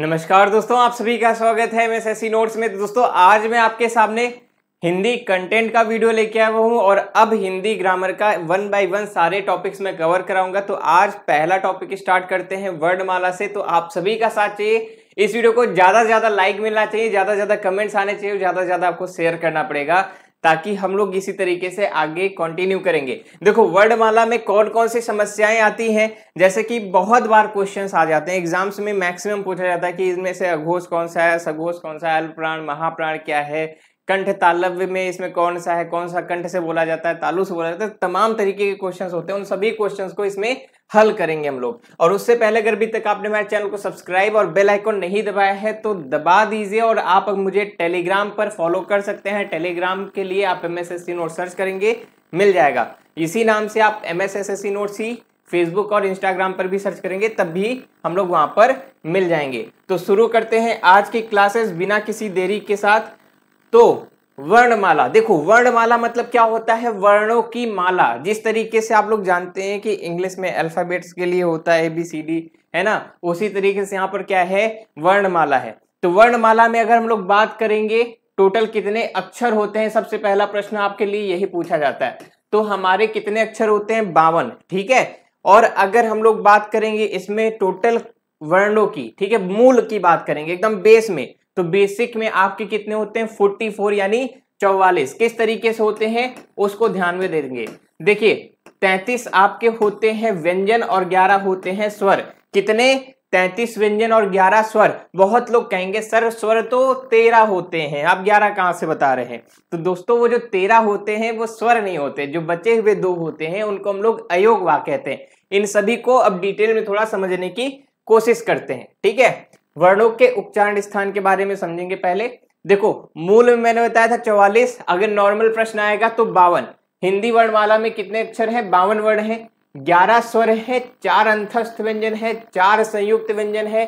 नमस्कार दोस्तों आप सभी का स्वागत है मैं एस नोट्स में दोस्तों आज मैं आपके सामने हिंदी कंटेंट का वीडियो लेके आया हूँ और अब हिंदी ग्रामर का वन बाय वन सारे टॉपिक्स मैं कवर कराऊंगा तो आज पहला टॉपिक स्टार्ट करते हैं वर्डमाला से तो आप सभी का साथ चाहिए इस वीडियो को ज़्यादा से ज़्यादा लाइक मिलना चाहिए ज़्यादा से ज़्यादा कमेंट्स आने चाहिए ज़्यादा से ज़्यादा आपको शेयर करना पड़ेगा ताकि हम लोग इसी तरीके से आगे कंटिन्यू करेंगे देखो वर्डमाला में कौन कौन सी समस्याएं आती हैं जैसे कि बहुत बार क्वेश्चंस आ जाते हैं एग्जाम्स में मैक्सिमम पूछा जाता है कि इसमें से अघोष कौन सा है सघोष कौन सा है प्राण महाप्राण क्या है कंठ तालव्य में इसमें कौन सा है कौन सा कंठ से बोला जाता है तालु से बोला जाता है तमाम तरीके के क्वेश्चंस होते हैं उन सभी क्वेश्चंस को इसमें हल करेंगे हम लोग और उससे पहले अगर अभी तक आपने हमारे चैनल को सब्सक्राइब और बेल आइकन नहीं दबाया है तो दबा दीजिए और आप मुझे टेलीग्राम पर फॉलो कर सकते हैं टेलीग्राम के लिए आप एम एस नोट सर्च करेंगे मिल जाएगा इसी नाम से आप M S note C Facebook और इंस्टाग्राम पर भी सर्च करेंगे तब भी हम लोग वहां पर मिल जाएंगे तो शुरू करते हैं आज की क्लासेस बिना किसी देरी के साथ तो वर्णमाला देखो वर्णमाला मतलब क्या होता है वर्णों की माला जिस तरीके से आप लोग जानते हैं कि इंग्लिश में अल्फाबेट्स के लिए होता है ए बी सी डी है ना उसी तरीके से यहाँ पर क्या है वर्णमाला है तो वर्णमाला में अगर हम लोग बात करेंगे टोटल कितने अक्षर होते हैं सबसे पहला प्रश्न आपके लिए यही पूछा जाता है तो हमारे कितने अक्षर होते हैं बावन ठीक है और अगर हम लोग बात करेंगे इसमें टोटल वर्णों की ठीक है मूल की बात करेंगे एकदम बेस में तो बेसिक में आपके कितने होते हैं फोर्टी फोर यानी चौवालीस किस तरीके से होते हैं उसको ध्यान में देंगे देखिए तैतीस आपके होते हैं व्यंजन और ग्यारह होते हैं स्वर कितने तैतीस व्यंजन और ग्यारह स्वर बहुत लोग कहेंगे सर स्वर तो तेरह होते हैं आप ग्यारह कहाँ से बता रहे हैं तो दोस्तों वो जो तेरह होते हैं वो स्वर नहीं होते जो बचे हुए दो होते हैं उनको हम लोग अयोग वाह कहते हैं इन सभी को अब डिटेल में थोड़ा समझने की कोशिश करते हैं ठीक है वर्णों के उच्चारण स्थान के बारे में समझेंगे पहले देखो मूल में मैंने बताया था चौवालीस अगर नॉर्मल प्रश्न आएगा तो बावन हिंदी वर्णमाला में कितने अक्षर हैं बावन वर्ण हैं ग्यारह स्वर हैं चार अंतस्थ व्यंजन है चार संयुक्त व्यंजन है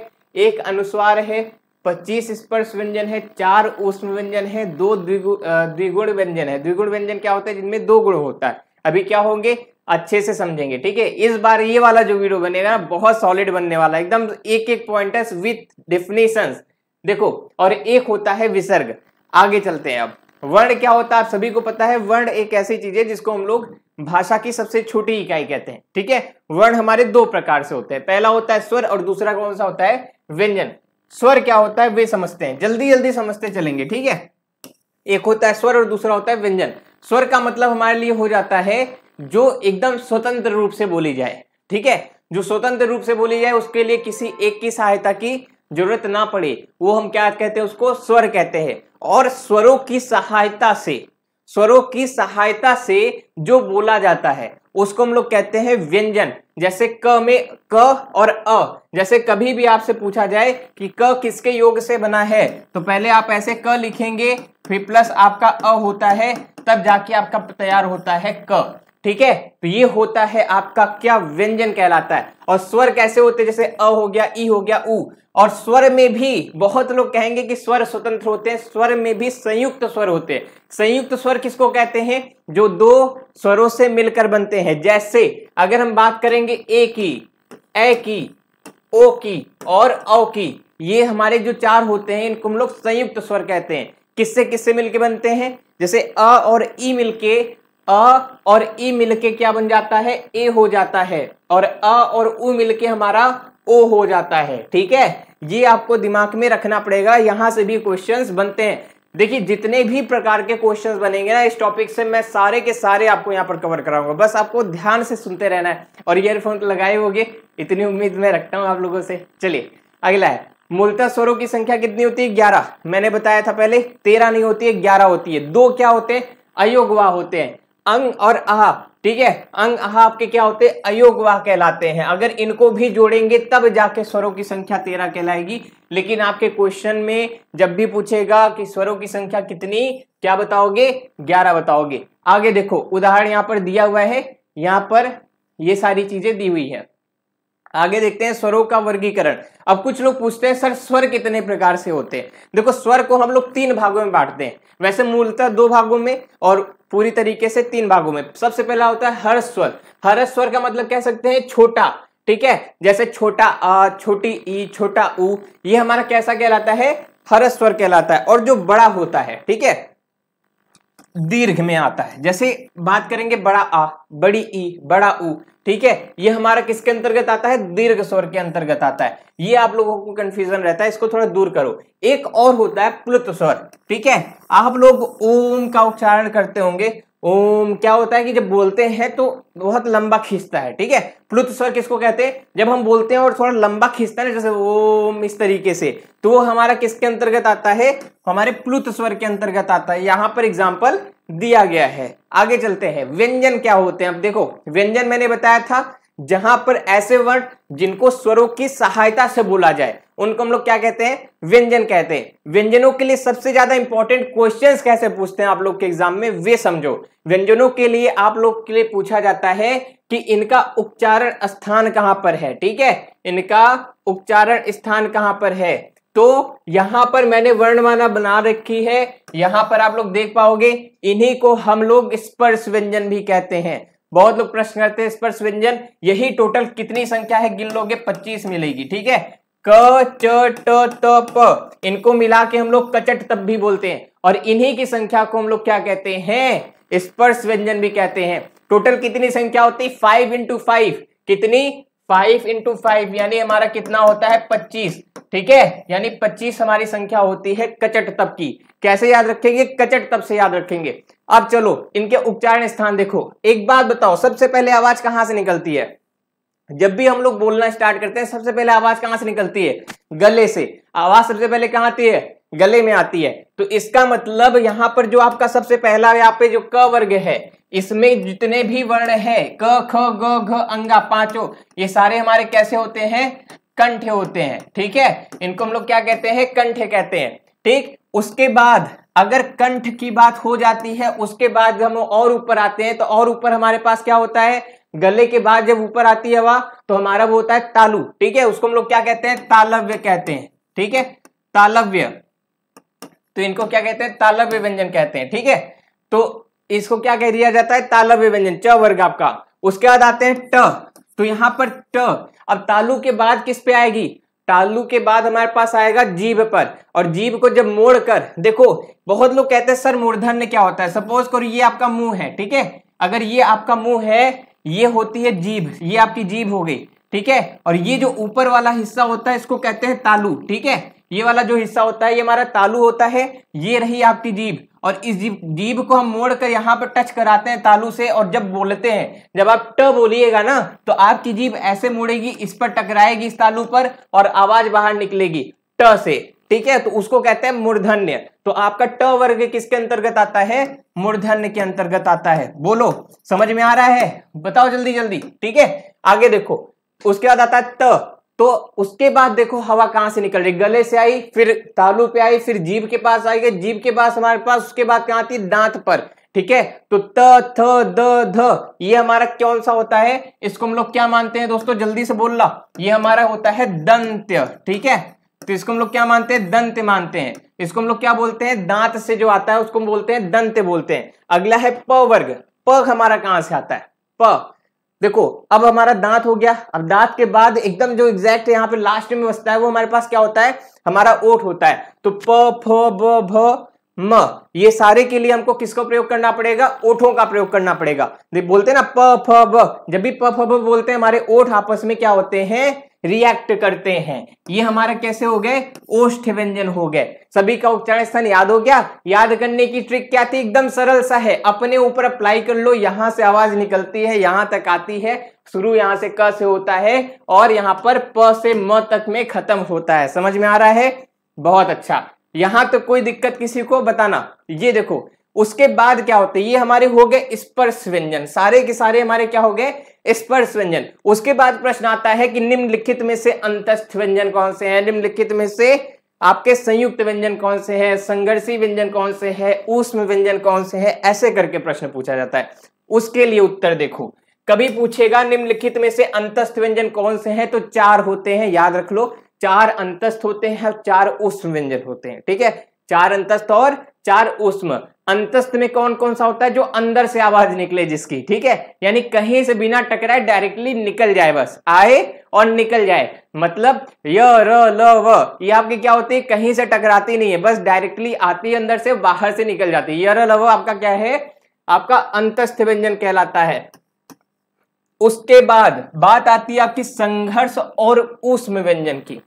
एक अनुस्वार है पच्चीस स्पर्श व्यंजन है चार उष्म व्यंजन है दो द्विगुण व्यंजन है द्विगुण व्यंजन क्या होता है जिनमें दो गुण होता है अभी क्या होंगे अच्छे से समझेंगे ठीक है इस बार ये वाला जो वीडियो बनेगा ना बहुत सॉलिड बनने वाला एकदम एक एक पॉइंटर्स विथ डेफिनेशंस देखो और एक होता है विसर्ग आगे चलते हैं अब वर्ण क्या होता है आप सभी को पता है वर्ण एक ऐसी चीज है जिसको हम लोग भाषा की सबसे छोटी इकाई कहते हैं ठीक है वर्ण हमारे दो प्रकार से होते हैं पहला होता है स्वर और दूसरा कौन सा होता है व्यंजन स्वर क्या होता है वे समझते हैं जल्दी जल्दी समझते चलेंगे ठीक है एक होता है स्वर और दूसरा होता है व्यंजन स्वर का मतलब हमारे लिए हो जाता है जो एकदम स्वतंत्र रूप से बोली जाए ठीक है जो स्वतंत्र रूप से बोली जाए उसके लिए किसी एक की सहायता की जरूरत ना पड़े वो हम क्या कहते हैं उसको स्वर कहते हैं और स्वरों की सहायता से स्वरों की सहायता से जो बोला जाता है उसको हम लोग कहते हैं व्यंजन जैसे क में क और अ जैसे कभी भी आपसे पूछा जाए कि क किसके योग से बना है तो पहले आप ऐसे क लिखेंगे फिर प्लस आपका अ होता है तब जाके आपका तैयार होता है क ठीक है तो ये होता है आपका क्या व्यंजन कहलाता है और स्वर कैसे होते जैसे अ हो गया ई हो गया उ और स्वर में भी बहुत लोग कहेंगे कि स्वर स्वतंत्र होते हैं स्वर में भी संयुक्त स्वर होते हैं संयुक्त स्वर किसको कहते हैं जो दो स्वरों से मिलकर बनते हैं जैसे अगर हम बात करेंगे ए की ए की ओ की और अ की ये हमारे जो चार होते हैं इनको हम लोग संयुक्त स्वर कहते हैं किससे किससे मिलकर बनते हैं जैसे अ और ई मिलके अ और ई मिलके क्या बन जाता है ए हो जाता है और अ और उ मिलके हमारा ओ हो जाता है ठीक है ये आपको दिमाग में रखना पड़ेगा यहां से भी क्वेश्चंस बनते हैं देखिए जितने भी प्रकार के क्वेश्चंस बनेंगे ना इस टॉपिक से मैं सारे के सारे आपको यहाँ पर कवर कराऊंगा बस आपको ध्यान से सुनते रहना है और ईयरफोन तो लगाए होगे इतनी उम्मीद मैं रखता हूँ आप लोगों से चलिए अगला है मूलतः स्वरों की संख्या कितनी होती है ग्यारह मैंने बताया था पहले तेरह नहीं होती है ग्यारह होती है दो क्या होते हैं अयोगवा होते हैं अंग और आह ठीक है अंग आह आपके क्या होते हैं अयोगवाह कहलाते हैं अगर इनको भी जोड़ेंगे तब जाके स्वरों की संख्या तेरह कहलाएगी लेकिन आपके क्वेश्चन में जब भी पूछेगा कि स्वरों की संख्या कितनी क्या बताओगे ग्यारह बताओगे आगे देखो उदाहरण यहाँ पर दिया हुआ है यहाँ पर ये सारी चीजें दी हुई है आगे देखते हैं स्वरों का वर्गीकरण अब कुछ लोग पूछते हैं सर स्वर कितने प्रकार से होते हैं देखो स्वर को हम लोग तीन भागों में बांटते हैं वैसे मूलतः दो भागों में और पूरी तरीके से तीन भागों में सबसे पहला होता है हर स्वर हर स्वर का मतलब कह सकते हैं छोटा ठीक है जैसे छोटा आ छोटी ई छोटा ऊ ये हमारा कैसा कहलाता है हर स्वर कहलाता है और जो बड़ा होता है ठीक है दीर्घ में आता है जैसे बात करेंगे बड़ा आ बड़ी ई बड़ा ऊ ठीक है ये हमारा किसके अंतर्गत आता है दीर्घ स्वर के अंतर्गत आता है ये आप लोगों को कंफ्यूजन रहता है इसको थोड़ा दूर करो एक और होता है प्लुत स्वर ठीक है आप लोग ओम का उच्चारण करते होंगे ओम क्या होता है कि जब बोलते हैं तो बहुत लंबा खींचता है ठीक है प्लुत स्वर किसको कहते हैं जब हम बोलते हैं और थोड़ा लंबा खींचता है ना जैसे ओम इस तरीके से तो वो हमारा किसके अंतर्गत आता है हमारे प्लुत स्वर के अंतर्गत आता है यहां पर एग्जाम्पल दिया गया है आगे चलते हैं व्यंजन क्या होते हैं अब देखो व्यंजन मैंने बताया था जहां पर ऐसे वर्ण जिनको स्वरों की सहायता से बोला जाए उनको हम लोग क्या कहते हैं व्यंजन कहते हैं व्यंजनों के लिए सबसे ज्यादा इंपॉर्टेंट क्वेश्चन कैसे पूछते हैं आप लोग के एग्जाम में वे समझो व्यंजनों के लिए आप लोग के लिए पूछा जाता है कि इनका उच्चारण स्थान कहां पर है ठीक है इनका उच्चारण स्थान कहां पर है तो यहां पर मैंने वर्णमाना बना रखी है यहां पर आप लोग देख पाओगे इन्हीं को हम लोग स्पर्श व्यंजन भी कहते हैं बहुत लोग प्रश्न करते हैं स्पर्श व्यंजन यही टोटल कितनी संख्या है गिन लोगे 25 मिलेगी ठीक है क च ट त प इनको मिला के हम लोग कचट तब भी बोलते हैं और इन्हीं की संख्या को हम लोग क्या कहते हैं स्पर्श व्यंजन भी कहते हैं टोटल कितनी संख्या होती है फाइव इंटू फाइव कितनी फाइव इंटू फाइव यानी हमारा कितना होता है पच्चीस ठीक है यानी पच्चीस हमारी संख्या होती है कचट तप की कैसे याद रखेंगे कचट तप से याद रखेंगे अब चलो इनके उच्चारण स्थान देखो एक बात बताओ सबसे पहले आवाज कहां से निकलती है जब भी हम लोग बोलना स्टार्ट करते हैं सबसे पहले आवाज कहां से निकलती है गले से आवाज सबसे पहले कहां आती है गले में आती है तो इसका मतलब यहां पर जो आपका सबसे पहला यहाँ पे जो क वर्ग है इसमें जितने भी वर्ण है क ख ग घ अंगा पांचों ये सारे हमारे कैसे होते हैं कंठ होते हैं ठीक है इनको हम लोग क्या कहते हैं कंठ कहते हैं ठीक उसके बाद अगर कंठ की बात हो जाती है उसके बाद हम और ऊपर आते हैं तो और ऊपर हमारे पास क्या होता है गले के बाद जब ऊपर आती है हवा तो हमारा वो होता है तालु ठीक है उसको हम लोग क्या कहते हैं तालव्य कहते हैं ठीक है तालव्य तो इनको क्या कहते हैं तालव्य व्यंजन कहते हैं ठीक है तो इसको क्या कह दिया जाता है तालव्य व्यंजन च वर्ग आपका उसके बाद आते हैं ट तो यहां पर ट अब तालु के बाद किस पे आएगी तालु के बाद हमारे पास आएगा जीभ पर और जीभ को जब मोड़ कर देखो बहुत लोग कहते हैं सर मूर्धन्य क्या होता है सपोज करो ये आपका मुंह है ठीक है अगर ये आपका मुंह है ये होती है जीभ ये आपकी जीभ हो गई ठीक है और ये जो ऊपर वाला हिस्सा होता है इसको कहते हैं तालू ठीक है ये वाला जो हिस्सा होता है ये हमारा तालू होता है ये रही आपकी जीभ और इस जीभ जीभ को हम मोड़ कर यहाँ पर टच कराते हैं तालू से और जब बोलते हैं जब आप ट बोलिएगा ना तो आपकी जीभ ऐसे मुड़ेगी इस पर टकराएगी इस तालू पर और आवाज बाहर निकलेगी ट से ठीक है तो उसको कहते हैं मूर्धन्य तो आपका ट वर्ग किसके अंतर्गत आता है मूर्धन्य के अंतर्गत आता है बोलो समझ में आ रहा है बताओ जल्दी जल्दी ठीक है आगे देखो उसके बाद आता है त तो उसके बाद देखो हवा कहां से निकल रही गले से आई फिर तालू पे आई फिर जीभ के पास आई गई जीभ के पास हमारे पास उसके बाद कहां आती दांत पर ठीक है तो त थ द ध ये हमारा कौन सा होता है इसको हम लोग क्या मानते हैं दोस्तों जल्दी से बोल ला ये हमारा होता है दंत्य ठीक है तो इसको हम लोग क्या मानते हैं दंत मानते हैं इसको हम लोग क्या बोलते हैं दांत से जो आता है उसको हम बोलते हैं दंत बोलते हैं अगला है प वर्ग प हमारा कहां से आता है प देखो अब हमारा दांत हो गया अब दांत के बाद एकदम जो एग्जैक्ट यहाँ पे लास्ट में बचता है वो हमारे पास क्या होता है हमारा ओठ होता है तो प फ भ म ये सारे के लिए हमको किसको प्रयोग करना पड़ेगा ओठों का प्रयोग करना पड़ेगा बोलते हैं ना प फ ब जब भी प फ ब बोलते हैं हमारे ओठ आपस में क्या होते हैं रिएक्ट करते हैं ये हमारा कैसे हो गए ओष्ठ व्यंजन हो गए सभी का उच्चारण स्थान याद हो गया याद करने की ट्रिक क्या थी एकदम सरल सा है अपने ऊपर अप्लाई कर लो यहां से आवाज निकलती है यहां तक आती है शुरू यहां से क से होता है और यहां पर प से म तक में खत्म होता है समझ में आ रहा है बहुत अच्छा यहां तो कोई दिक्कत किसी को बताना ये देखो उसके बाद क्या होते ये हमारे हो गए स्पर्श व्यंजन सारे के सारे हमारे क्या हो गए स्पर्श व्यंजन उसके बाद प्रश्न आता है कि निम्नलिखित में से अंतस्थ व्यंजन कौन से हैं निम्नलिखित में से आपके संयुक्त व्यंजन कौन से हैं संघर्षी व्यंजन कौन से हैं ऊष्म व्यंजन कौन से हैं ऐसे करके प्रश्न पूछा जाता है उसके लिए उत्तर देखो कभी पूछेगा निम्नलिखित में से अंतस्थ व्यंजन कौन से हैं तो चार होते हैं याद रख लो चार अंतस्थ होते हैं और चार उष्म व्यंजन होते हैं ठीक है चार अंतस्थ और चार उष्म अंतस्थ में कौन कौन सा होता है जो अंदर से आवाज निकले जिसकी ठीक है यानी कहीं से बिना टकराए डायरेक्टली निकल जाए बस आए और निकल जाए मतलब य र ल व ये आपके क्या होते हैं कहीं से टकराती नहीं है बस डायरेक्टली आती अंदर से बाहर से निकल जाती है य र ल व आपका क्या है आपका अंतस्थ व्यंजन कहलाता है उसके बाद बात आती है आपकी संघर्ष और उष्म व्यंजन की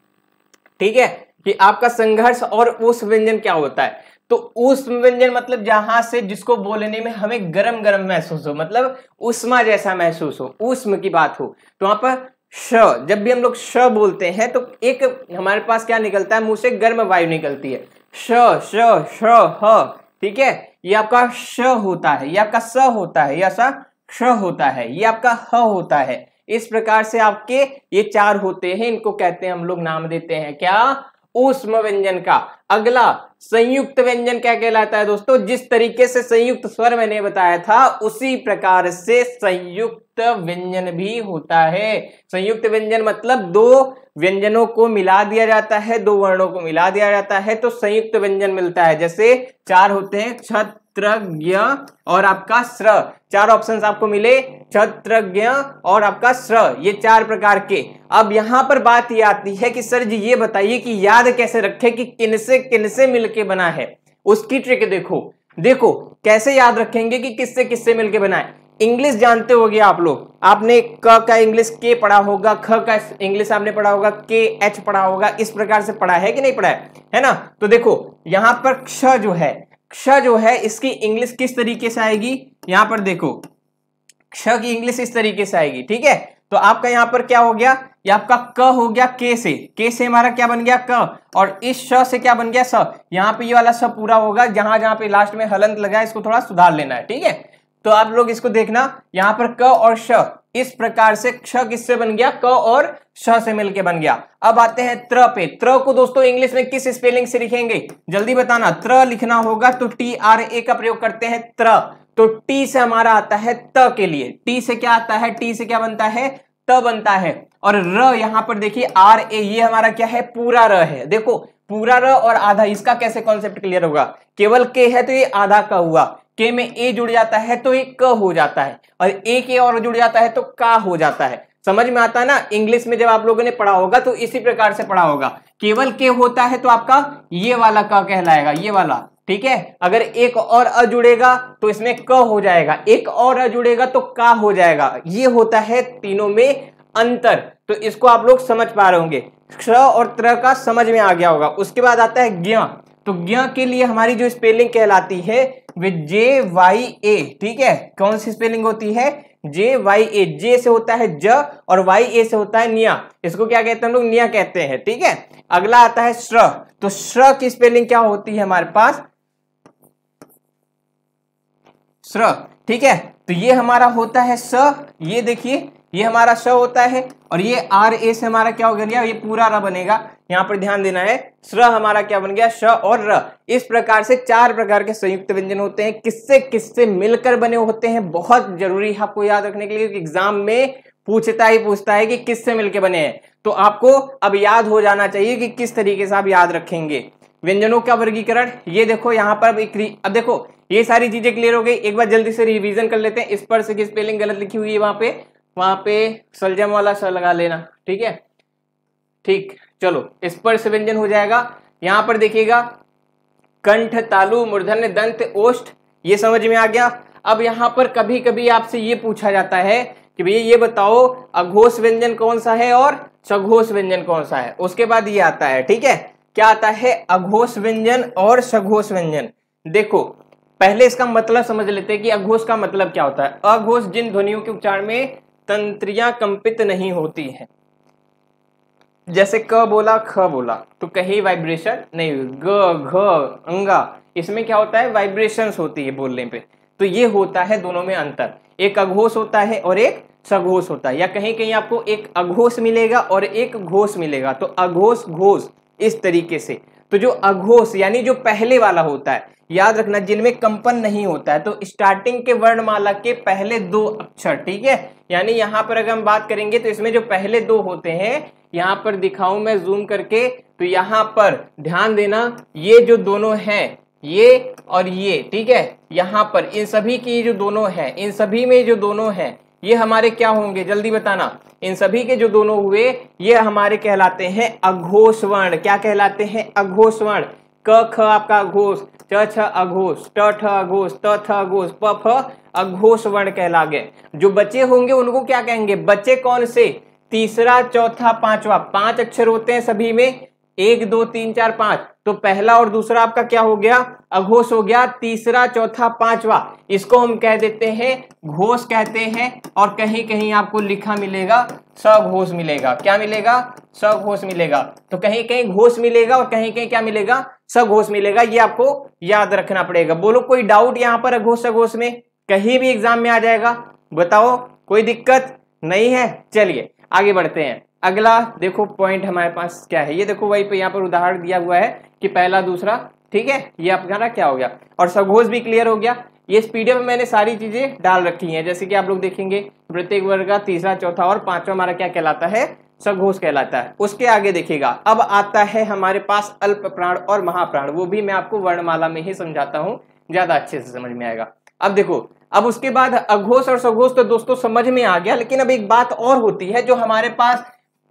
ठीक है कि आपका संघर्ष और उस व्यंजन क्या होता है तो उस व्यंजन मतलब जहां से जिसको बोलने में हमें गरम गरम महसूस हो मतलब उष्मा जैसा महसूस हो उष्म की बात हो तो वहां पर श जब भी हम लोग श बोलते हैं तो एक हमारे पास क्या निकलता है मुंह से गर्म वायु निकलती है श श श ह ठीक है ये आपका श होता है ये आपका स होता है या सा क्ष होता है ये आपका ह होता है इस प्रकार से आपके ये चार होते हैं इनको कहते हैं हम लोग नाम देते हैं क्या उष्म व्यंजन का अगला संयुक्त व्यंजन क्या कहलाता है दोस्तों जिस तरीके से संयुक्त स्वर मैंने बताया था उसी प्रकार से संयुक्त व्यंजन भी होता है संयुक्त व्यंजन मतलब दो व्यंजनों को मिला दिया जाता है दो वर्णों को मिला दिया जाता है तो संयुक्त व्यंजन मिलता है जैसे चार होते हैं छत्र और आपका स्र चार ऑप्शन आपको मिले छत्र और आपका स्र ये चार प्रकार के अब यहां पर बात ये आती है कि सर जी ये बताइए कि याद कैसे रखें कि किनसे किनसे मिल मिलके बना है उसकी ट्रिक देखो देखो कैसे याद रखेंगे कि किससे किससे मिलके बना है इंग्लिश जानते होगे आप लोग आपने क का इंग्लिश के पढ़ा होगा ख का इंग्लिश आपने पढ़ा होगा के एच पढ़ा होगा इस प्रकार से पढ़ा है कि नहीं पढ़ा है है ना तो देखो यहां पर क्ष जो है क्ष जो है इसकी इंग्लिश किस तरीके से आएगी यहां पर देखो क्ष की इंग्लिश इस तरीके से आएगी ठीक है तो आपका यहां पर क्या हो गया ये आपका क हो गया के से के से हमारा क्या बन गया क और इस श से क्या बन गया स यहाँ पे ये वाला स पूरा होगा जहां जहां पे लास्ट में हलंत लगा है इसको थोड़ा सुधार लेना है ठीक है तो आप लोग इसको देखना यहाँ पर क और श इस प्रकार से क्ष किससे बन गया क और श से मिलके बन गया अब आते हैं त्र पे त्र को दोस्तों इंग्लिश में किस स्पेलिंग से लिखेंगे जल्दी बताना त्र लिखना होगा तो टी आर ए का प्रयोग करते हैं त्र तो टी से हमारा आता है त के लिए टी से क्या आता है टी से क्या बनता है त बनता है और र यहां पर देखिए आर ए ये हमारा क्या है पूरा र है देखो पूरा र और आधा इसका कैसे कॉन्सेप्ट क्लियर होगा केवल के है तो ये आधा का हुआ के में ए जुड़ जाता है तो ये क हो जाता है और ए के और जुड़ जाता है तो का हो जाता है समझ में आता है ना इंग्लिश में जब आप लोगों ने पढ़ा होगा तो इसी प्रकार से पढ़ा होगा केवल के होता है तो आपका ये वाला का कहलाएगा ये वाला ठीक है अगर एक और अ जुड़ेगा तो इसमें क हो जाएगा एक और अ जुड़ेगा तो का हो जाएगा ये होता है तीनों में अंतर तो इसको आप लोग समझ पा रहे होंगे क्ष और त्र का समझ में आ गया होगा उसके बाद आता है ज्ञा तो ज्ञा के लिए हमारी जो स्पेलिंग कहलाती है वे जे वाई ए ठीक है कौन सी स्पेलिंग होती है जे वाई ए जे से होता है ज और वाई ए से होता है निया इसको क्या कहते हैं हम लोग निया कहते हैं ठीक है अगला आता है श्र तो श्र की स्पेलिंग क्या होती है हमारे पास श्र ठीक है तो ये हमारा होता है स ये देखिए ये हमारा स होता है और ये आर ए से हमारा क्या हो गया ये पूरा र बनेगा यहाँ पर ध्यान देना है स्र हमारा क्या बन गया श और र इस प्रकार से चार प्रकार के संयुक्त व्यंजन होते हैं किससे किससे मिलकर बने होते हैं बहुत जरूरी है आपको याद रखने के लिए एग्जाम में पूछता ही पूछता है कि किससे मिलकर बने हैं तो आपको अब याद हो जाना चाहिए कि किस तरीके से आप याद रखेंगे व्यंजनों का वर्गीकरण ये देखो यहाँ पर एक अब देखो ये सारी चीजें क्लियर हो गई एक बार जल्दी से रिवीजन कर लेते हैं इस पर से स्पेलिंग गलत लिखी हुई है वहां पे वहां पे सलजम वाला सर लगा लेना ठीक है ठीक चलो स्पर्श व्यंजन हो जाएगा यहां पर देखिएगा कंठ तालु मूर्धन्य दंत ओष्ठ ये समझ में आ गया अब यहाँ पर कभी कभी आपसे ये पूछा जाता है कि भैया ये बताओ अघोष व्यंजन कौन सा है और सघोष व्यंजन कौन सा है उसके बाद ये आता है ठीक है क्या आता है अघोष व्यंजन और सघोष व्यंजन देखो पहले इसका मतलब समझ लेते हैं कि अघोष का मतलब क्या होता है अघोष जिन ध्वनियों के उच्चारण में तंत्रियां कंपित नहीं होती हैं जैसे क बोला ख बोला तो कहीं वाइब्रेशन नहीं ग घ अंगा इसमें क्या होता है वाइब्रेशन होती है बोलने पे तो ये होता है दोनों में अंतर एक अघोष होता है और एक सघोष होता है या कहीं कहीं आपको एक अघोष मिलेगा और एक घोष मिलेगा तो अघोष घोष इस तरीके से तो जो अघोष यानी जो पहले वाला होता है याद रखना जिनमें कंपन नहीं होता है तो स्टार्टिंग के वर्णमाला के पहले दो अक्षर ठीक है यानी यहां पर अगर हम बात करेंगे तो इसमें जो पहले दो होते हैं यहां पर दिखाऊं मैं जूम करके तो यहाँ पर ध्यान देना ये जो दोनों हैं ये और ये ठीक है यहां पर इन सभी की जो दोनों है इन सभी में जो दोनों है ये हमारे क्या होंगे जल्दी बताना इन सभी के जो दोनों हुए ये हमारे कहलाते हैं अघोष वर्ण क्या कहलाते हैं अघोष वर्ण क ख आपका घोष ट अघोष ट अघोष त अघोष अघोष वर्ण जो बच्चे होंगे उनको क्या कहेंगे बच्चे कौन से तीसरा चौथा पांचवा पांच अक्षर होते हैं सभी में एक दो तीन चार पांच तो पहला और दूसरा आपका क्या हो गया अघोष हो गया तीसरा चौथा पांचवा इसको हम कह देते हैं घोष कहते हैं और कहीं कहीं आपको लिखा मिलेगा सघोष मिलेगा क्या मिलेगा सघोष मिलेगा तो कहीं कहीं घोष मिलेगा और कहीं कहीं क्या मिलेगा सघोष मिलेगा ये आपको याद रखना पड़ेगा बोलो कोई डाउट यहां पर अघोष सघोष में कहीं भी एग्जाम में आ जाएगा बताओ कोई दिक्कत नहीं है चलिए आगे बढ़ते हैं अगला देखो पॉइंट हमारे पास क्या है ये देखो वही पे यहाँ पर उदाहरण दिया हुआ है कि पहला दूसरा ठीक है ये आपका क्या हो गया और सघोष भी क्लियर हो गया ये स्पीडियो में मैंने सारी चीजें डाल रखी हैं जैसे कि आप लोग देखेंगे प्रत्येक वर्ग का तीसरा चौथा और पांचवा हमारा क्या कहलाता है सघोष कहलाता है उसके आगे देखिएगा अब आता है हमारे पास अल्प प्राण और महाप्राण वो भी मैं आपको वर्णमाला में ही समझाता हूँ ज्यादा अच्छे से समझ में आएगा अब देखो अब उसके बाद अघोष और सघोष तो दोस्तों समझ में आ गया लेकिन अब एक बात और होती है जो हमारे पास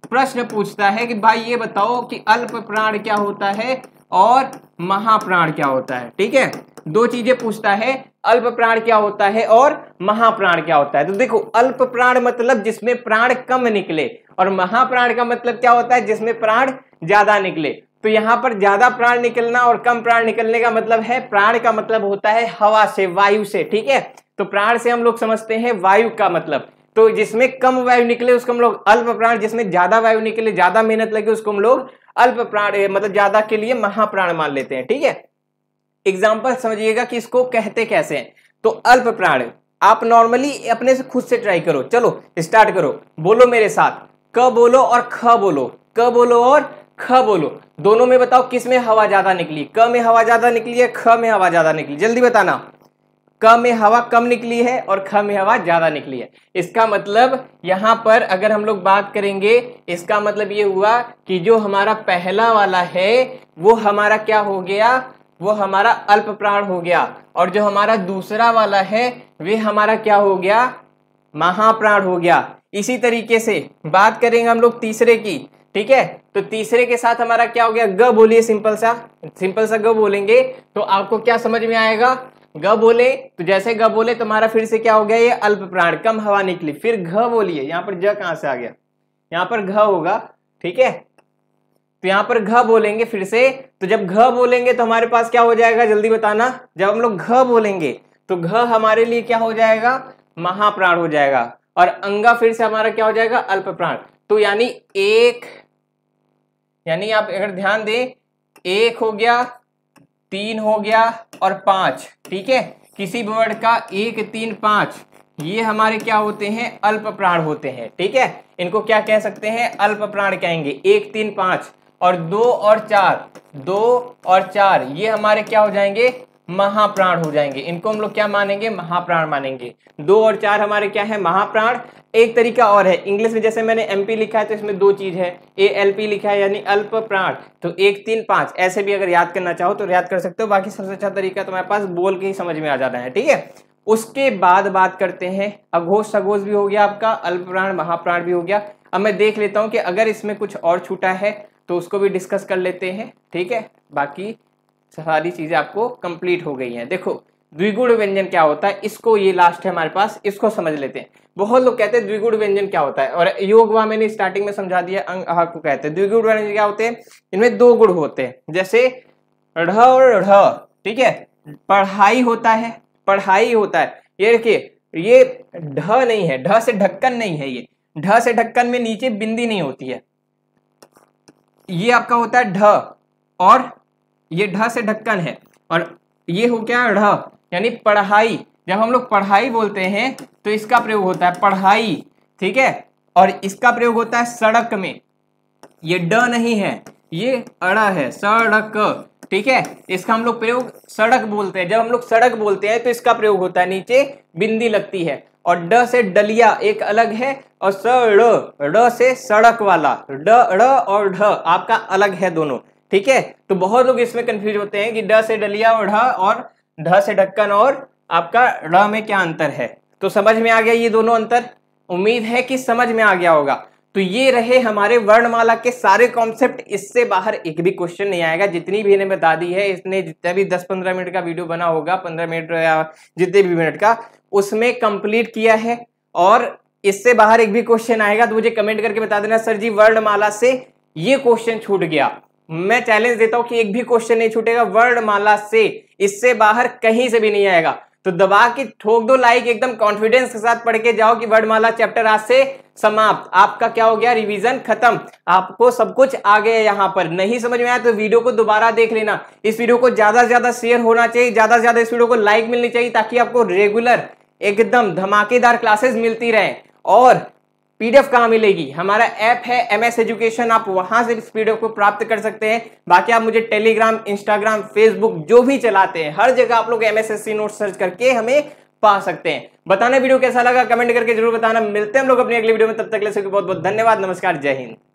प्रश्न पूछता है कि भाई ये बताओ कि अल्प प्राण क्या होता है और महाप्राण क्या होता है ठीक है दो चीजें पूछता है अल्प प्राण क्या होता है और महाप्राण क्या होता है तो देखो अल्प प्राण मतलब जिसमें प्राण कम निकले और महाप्राण का मतलब क्या होता है जिसमें प्राण ज्यादा निकले तो यहां पर ज्यादा प्राण निकलना और कम प्राण निकलने का मतलब है प्राण का मतलब होता है हवा से वायु से ठीक है तो प्राण से हम लोग समझते हैं वायु का मतलब तो जिसमें कम वायु निकले उसको हम लोग अल्प प्राण जिसमें ज्यादा वायु निकले ज्यादा मेहनत लगे उसको हम लोग अल्प प्राण मतलब ज्यादा के लिए महाप्राण मान लेते हैं ठीक है एग्जाम्पल समझिएगा कि इसको कहते कैसे हैं तो अल्प प्राण आप नॉर्मली अपने से खुद से ट्राई करो चलो स्टार्ट करो बोलो मेरे साथ क बोलो और ख बोलो क बोलो और ख बोलो दोनों में बताओ किस में हवा ज्यादा निकली क में हवा ज्यादा निकली है ख में हवा ज्यादा निकली जल्दी बताना क में हवा कम निकली है और ख में हवा ज्यादा निकली है इसका मतलब यहां पर अगर हम लोग बात करेंगे इसका मतलब ये हुआ कि जो हमारा पहला वाला है वो हमारा क्या हो गया वो हमारा अल्प प्राण हो गया और जो हमारा दूसरा वाला है वे हमारा क्या हो गया महाप्राण हो गया इसी तरीके से बात करेंगे हम लोग तीसरे की ठीक है तो तीसरे के साथ हमारा क्या हो गया ग बोलिए सिंपल सा सिंपल सा ग बोलेंगे तो आपको क्या समझ में आएगा ग बोले तो जैसे ग बोले तुम्हारा तो फिर से क्या हो गया ये अल्प प्राण कम हवा निकली फिर घ बोलिए यहाँ पर ज कहां से आ गया यहाँ पर घ होगा ठीक है तो यहाँ पर घ बोलेंगे फिर से तो जब घ बोलेंगे तो हमारे पास क्या हो जाएगा जल्दी बताना जब हम लोग घ बोलेंगे तो घ हमारे लिए क्या हो जाएगा महाप्राण हो जाएगा और अंगा फिर से हमारा क्या हो जाएगा अल्प प्राण तो यानी एक यानी आप अगर ध्यान दें एक हो गया तीन हो गया और पांच ठीक है किसी भी वर्ड का एक तीन पांच ये हमारे क्या होते हैं अल्प प्राण होते हैं ठीक है इनको क्या कह सकते हैं अल्प प्राण कहेंगे एक तीन पांच और दो और चार दो और चार ये हमारे क्या हो जाएंगे महाप्राण हो जाएंगे इनको हम लोग क्या मानेंगे महाप्राण मानेंगे दो और चार हमारे क्या है महाप्राण एक तरीका और है इंग्लिश में जैसे मैंने एमपी लिखा है तो इसमें दो चीज है ए एल पी लिखा है यानी अल्प प्राण तो एक तीन पांच ऐसे भी अगर याद करना चाहो तो याद कर सकते हो बाकी सबसे अच्छा तरीका तुम्हारे तो पास बोल के ही समझ में आ जाता है ठीक है उसके बाद बात करते हैं अघोष सघोष भी हो गया आपका अल्प प्राण महाप्राण भी हो गया अब मैं देख लेता हूं कि अगर इसमें कुछ और छूटा है तो उसको भी डिस्कस कर लेते हैं ठीक है बाकी सारी चीज़ें आपको कंप्लीट हो गई हैं देखो द्विगुण व्यंजन क्या होता है इसको ये लास्ट है हमारे पास इसको समझ लेते हैं बहुत लोग कहते हैं द्विगुण व्यंजन क्या होता है और योग मैंने स्टार्टिंग में समझा दिया अंग अह को कहते हैं द्विगुण व्यंजन क्या होते हैं इनमें दो गुण होते हैं जैसे ढ और ढ ठीक है पढ़ाई होता है पढ़ाई होता है ये देखिए ये ढ नहीं है ढ से ढक्कन नहीं है ये ढ से ढक्कन में नीचे बिंदी नहीं होती है ये आपका होता है ढ और ये ढ से ढक्कन है और ये हो क्या ढ यानी पढ़ाई जब हम लोग पढ़ाई बोलते हैं तो इसका प्रयोग होता है पढ़ाई ठीक है और इसका प्रयोग होता है सड़क में ये ड नहीं है ये अड़ा है सड़क ठीक है इसका हम लोग प्रयोग सड़क बोलते हैं जब हम लोग सड़क बोलते हैं तो इसका प्रयोग होता है नीचे बिंदी लगती है और ड से डलिया एक अलग है और स ड से सड़क वाला ड ड और ढ आपका अलग है दोनों ठीक है तो बहुत लोग इसमें कंफ्यूज होते हैं कि ड से डलिया और ढ और ढ से ढक्कन और आपका ड में क्या अंतर है तो समझ में आ गया ये दोनों अंतर उम्मीद है कि समझ में आ गया होगा तो ये रहे हमारे वर्णमाला के सारे कॉन्सेप्ट इससे बाहर एक भी क्वेश्चन नहीं आएगा जितनी भी इन्हें बता दी है इसने जितना भी 10-15 मिनट का वीडियो बना होगा 15 मिनट या जितने भी मिनट का उसमें कंप्लीट किया है और इससे बाहर एक भी क्वेश्चन आएगा तो मुझे कमेंट करके बता देना सर जी वर्णमाला से ये क्वेश्चन छूट गया मैं चैलेंज देता हूं कि एक भी क्वेश्चन नहीं छूटेगा वर्णमाला से इससे बाहर कहीं से भी नहीं आएगा तो दबा के ठोक दो लाइक एकदम कॉन्फिडेंस के साथ पढ़ के जाओ कि वर्णमाला चैप्टर आज से समाप्त आपका क्या हो गया रिवीजन खत्म आपको सब कुछ आ गया यहाँ पर नहीं समझ में आया तो वीडियो को दोबारा देख लेना इस वीडियो को ज्यादा से ज्यादा शेयर होना चाहिए ज्यादा से ज्यादा इस वीडियो को लाइक मिलनी चाहिए ताकि आपको रेगुलर एकदम धमाकेदार क्लासेस मिलती रहे और पीडीएफ कहाँ मिलेगी हमारा ऐप है एम एस एजुकेशन आप वहां से इस पीडीएफ को प्राप्त कर सकते हैं बाकी आप मुझे टेलीग्राम इंस्टाग्राम फेसबुक जो भी चलाते हैं हर जगह आप लोग M S S C note search करके हमें पा सकते हैं बताना वीडियो कैसा लगा कमेंट करके जरूर बताना मिलते हैं हम लोग अपनी अगली वीडियो में तब तक ले सके बहुत बहुत धन्यवाद नमस्कार जय हिंद